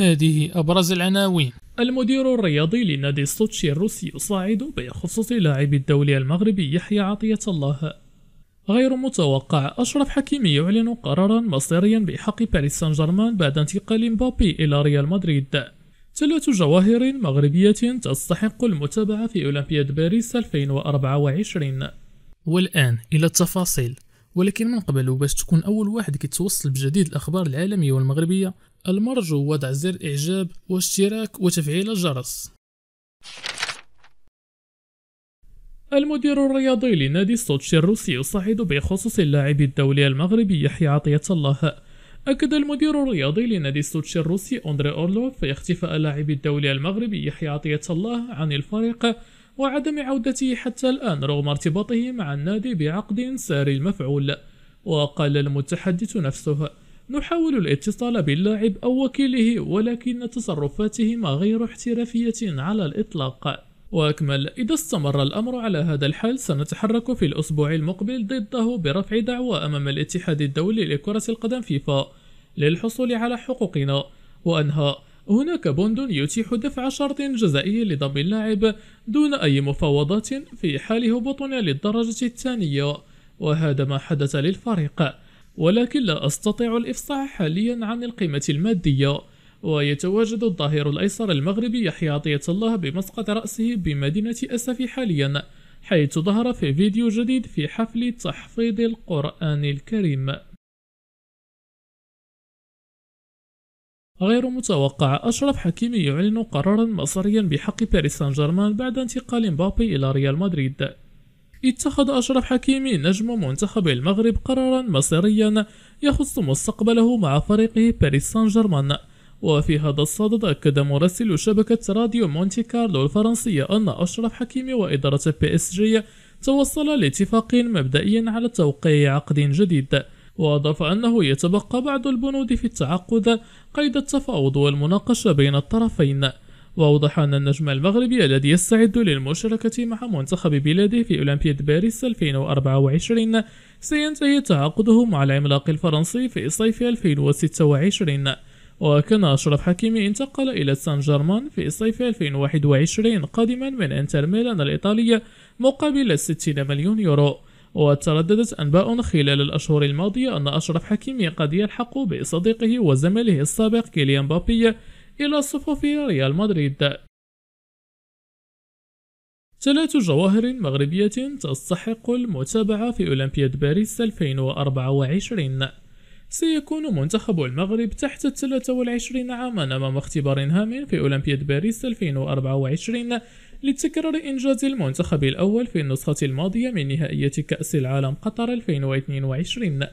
هذه أبرز العناوين المدير الرياضي لنادي سوتشي الروسي يصاعد بخصوص لاعب الدولي المغربي يحيى عطية الله غير متوقع أشرف حكيمي يعلن قرارا مصيريا بحق باريس سان جيرمان بعد انتقال مبابي إلى ريال مدريد ثلاث جواهر مغربية تستحق المتابعة في أولمبياد باريس 2024 والآن إلى التفاصيل ولكن من قبل وباش تكون أول واحد كيتوصل بجديد الأخبار العالمية والمغربية المرجو وضع زر إعجاب واشتراك وتفعيل الجرس المدير الرياضي لنادي سوتشي الروسي يصعد بخصوص اللاعب الدولي المغربي يحيى عطية الله أكد المدير الرياضي لنادي سوتشي الروسي أندري أورلوف اختفاء اللاعب الدولي المغربي يحيى عطية الله عن الفريق وعدم عودته حتى الآن رغم ارتباطه مع النادي بعقد ساري المفعول وقال المتحدث نفسه نحاول الاتصال باللاعب أو وكيله ولكن تصرفاتهما غير احترافية على الإطلاق وأكمل إذا استمر الأمر على هذا الحال سنتحرك في الأسبوع المقبل ضده برفع دعوى أمام الاتحاد الدولي لكرة القدم فيفا للحصول على حقوقنا وأنهى هناك بند يتيح دفع شرط جزائي لضم اللاعب دون أي مفاوضات في حال هبوطنا للدرجة الثانية وهذا ما حدث للفريق ولكن لا أستطيع الإفصاح حاليا عن القيمة المادية ويتواجد الظهير الأيسر المغربي يحيى عطية الله بمسقط رأسه بمدينة أسفي حاليا حيث ظهر في فيديو جديد في حفل تحفيظ القرآن الكريم غير متوقع أشرف حكيمي يعلن قرارا مصريا بحق باريس سان جيرمان بعد انتقال مبابي إلى ريال مدريد اتخذ أشرف حكيمي نجم منتخب المغرب قرارا مصيريا يخص مستقبله مع فريقه باريس سان جيرمان وفي هذا الصدد أكد مراسل شبكة راديو مونتي كارلو الفرنسية أن أشرف حكيمي وإدارة بي اس جي توصلا لاتفاق مبدئي على توقيع عقد جديد وأضاف أنه يتبقى بعض البنود في التعاقد قيد التفاوض والمناقشة بين الطرفين وأوضح أن النجم المغربي الذي يستعد للمشاركة مع منتخب بلاده في أولمبياد باريس 2024 سينتهي تعاقده مع العملاق الفرنسي في صيف 2026 وكان أشرف حكيمي انتقل إلى سان جيرمان في صيف 2021 قادما من انتر ميلان الإيطالية مقابل 60 مليون يورو وترددت أنباء خلال الأشهر الماضية أن أشرف حكيمي قد يلحق بصديقه وزميله السابق كيليان بابي إلى صفوف ريال مدريد ثلاث جواهر مغربية تستحق المتابعة في أولمبياد باريس 2024 سيكون منتخب المغرب تحت الثلاثة 23 عاما أمام اختبار هام في أولمبياد باريس 2024 لتكرار إنجاز المنتخب الأول في النسخة الماضية من نهائية كأس العالم قطر 2022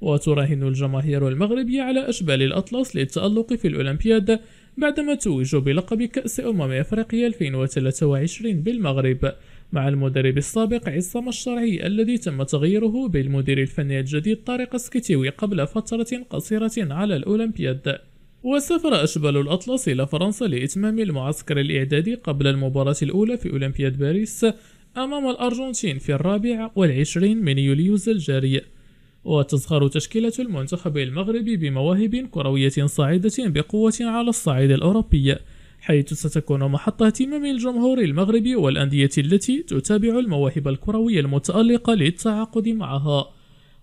وتراهن الجماهير المغربية على أشبال الأطلس للتألق في الأولمبياد بعدما توجوا بلقب كأس أمم أفريقيا 2023 بالمغرب مع المدرب السابق عصام الشرعي الذي تم تغييره بالمدير الفني الجديد طارق سكتيوي قبل فترة قصيرة على الأولمبياد وسافر أشبال الأطلس إلى فرنسا لإتمام المعسكر الإعدادي قبل المباراة الأولى في أولمبياد باريس أمام الأرجنتين في الرابع والعشرين من يوليوز الجاري وتزخر تشكيلة المنتخب المغربي بمواهب كروية صاعدة بقوة على الصعيد الأوروبي حيث ستكون محط اهتمام الجمهور المغربي والأندية التي تتابع المواهب الكروية المتألقة للتعاقد معها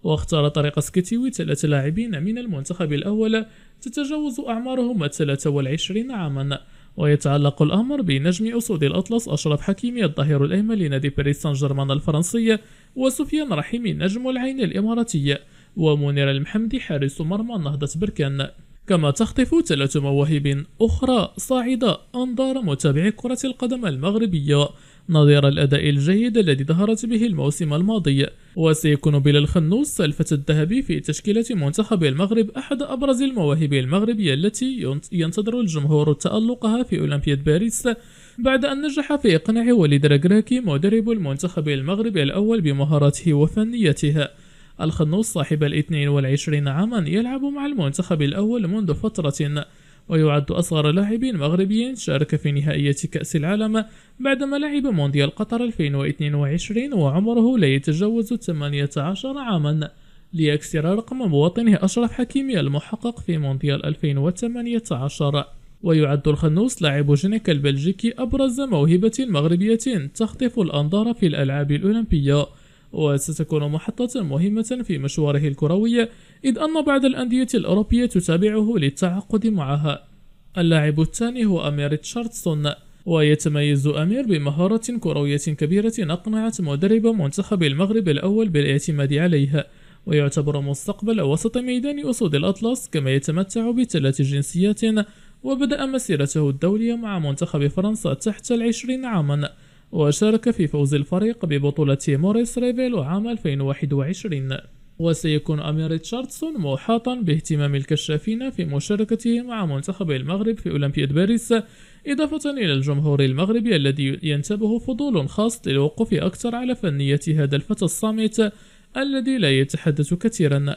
واختار طريق سكتيوي ثلاثة لاعبين من المنتخب الأول تتجاوز أعمارهم الثلاثة والعشرين عاما ويتعلق الأمر بنجم أسود الأطلس أشرف حكيمي الظهير الأيمن لنادي باريس سان جيرمان الفرنسي وسفيان رحيمي نجم العين الإماراتي ومنير المحمدي حارس مرمى نهضة بركان كما تخطف ثلاث مواهب أخرى صاعدة أنظار متابعي كرة القدم المغربية نظير الأداء الجيد الذي ظهرت به الموسم الماضي وسيكون بلا الخنوس الفتى الذهبي في تشكيلة منتخب المغرب أحد أبرز المواهب المغربية التي ينتظر الجمهور تألقها في أولمبياد باريس بعد أن نجح في إقناع وليد راكراكي مدرب المنتخب المغربي الأول بمهاراته وفنيتها الخنوس صاحب الاثنين 22 عاما يلعب مع المنتخب الأول منذ فترة ويعد أصغر لاعب مغربي شارك في نهائية كأس العالم بعدما لعب مونديال قطر 2022 وعمره لا يتجاوز 18 عاما ليكسر رقم مواطنه أشرف حكيمي المحقق في مونديال 2018 ويعد الخنوس لاعب جنك البلجيكي أبرز موهبة مغربية تخطف الأنظار في الألعاب الأولمبية وستكون محطة مهمة في مشواره الكروي إذ أن بعض الأندية الأوروبية تتابعه للتعاقد معها اللاعب الثاني هو أمير تشارلتون ويتميز أمير بمهارة كروية كبيرة أقنعت مدرب منتخب المغرب الأول بالاعتماد عليها ويعتبر مستقبل وسط ميدان أسود الأطلس كما يتمتع بثلاث جنسيات وبدأ مسيرته الدولية مع منتخب فرنسا تحت العشرين عاما وشارك في فوز الفريق ببطولة موريس ريفيلو عام 2021 وسيكون أمير ريتشاردسون محاطا باهتمام الكشافين في مشاركته مع منتخب المغرب في أولمبياد باريس إضافة إلى الجمهور المغربي الذي ينتبه فضول خاص للوقوف أكثر على فنية هذا الفتى الصامت الذي لا يتحدث كثيرا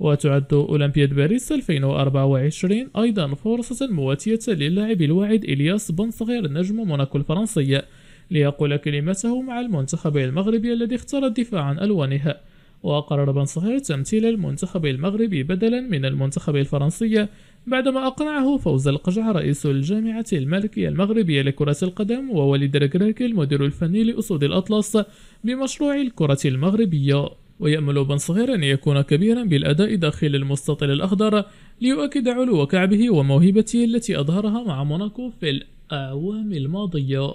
وتعد أولمبياد باريس 2024 أيضا فرصة مواتية للاعب الواعد إلياس صغير نجم موناكو الفرنسي ليقول كلمته مع المنتخب المغربي الذي اختار الدفاع عن ألوانها وقرر بن صهير تمثيل المنتخب المغربي بدلا من المنتخب الفرنسي بعدما أقنعه فوز القجع رئيس الجامعة الملكية المغربية لكرة القدم ووليد ركراكي المدير الفني لأسود الأطلس بمشروع الكرة المغربية ويأمل بن صغير أن يكون كبيرا بالأداء داخل المستطيل الأخضر ليؤكد علو كعبه وموهبته التي أظهرها مع موناكو في الأعوام الماضية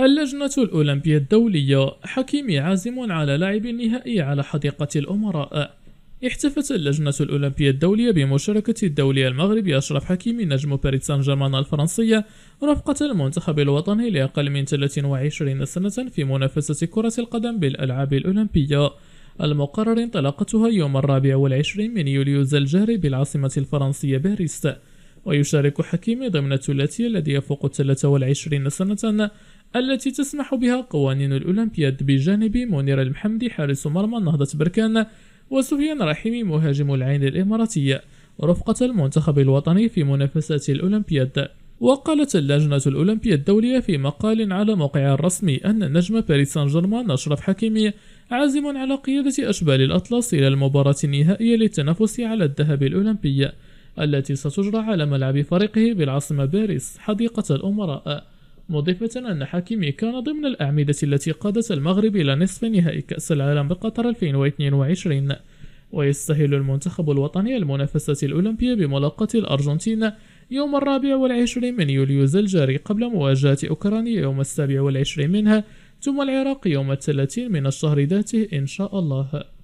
اللجنة الأولمبية الدولية حكيم عازم على لعب النهائي على حديقة الأمراء احتفت اللجنة الأولمبية الدولية بمشاركة الدولي المغربي أشرف حكيمي نجم باريس سان جيرمان الفرنسية رفقة المنتخب الوطني لأقل من 23 سنة في منافسة كرة القدم بالألعاب الأولمبية المقرر انطلاقتها يوم الرابع والعشرين من يوليو الجاري بالعاصمة الفرنسية باريس ويشارك حكيمي ضمن الثلاثي الذي يفوق 23 سنة التي تسمح بها قوانين الأولمبياد بجانب منير المحمدي حارس مرمى نهضة بركان وسفيان رحيمي مهاجم العين الإماراتية رفقة المنتخب الوطني في منافسات الأولمبياد وقالت اللجنة الأولمبية الدولية في مقال على موقعها الرسمي أن نجم باريس سان جيرمان أشرف حكيمي عازم على قيادة أشبال الأطلس إلى المباراة النهائية للتنافس على الذهب الأولمبي التي ستجرى على ملعب فريقه بالعاصمة باريس حديقة الأمراء مضيفة أن حكيمي كان ضمن الأعمدة التي قادت المغرب إلى نصف نهائي كأس العالم بقطر 2022 ويستهل المنتخب الوطني المنافسة الأولمبية بملاقاة الأرجنتين يوم الرابع والعشرين من يوليوز الجاري قبل مواجهة أوكرانيا يوم السابع والعشرين منها ثم العراق يوم الثلاثين من الشهر ذاته إن شاء الله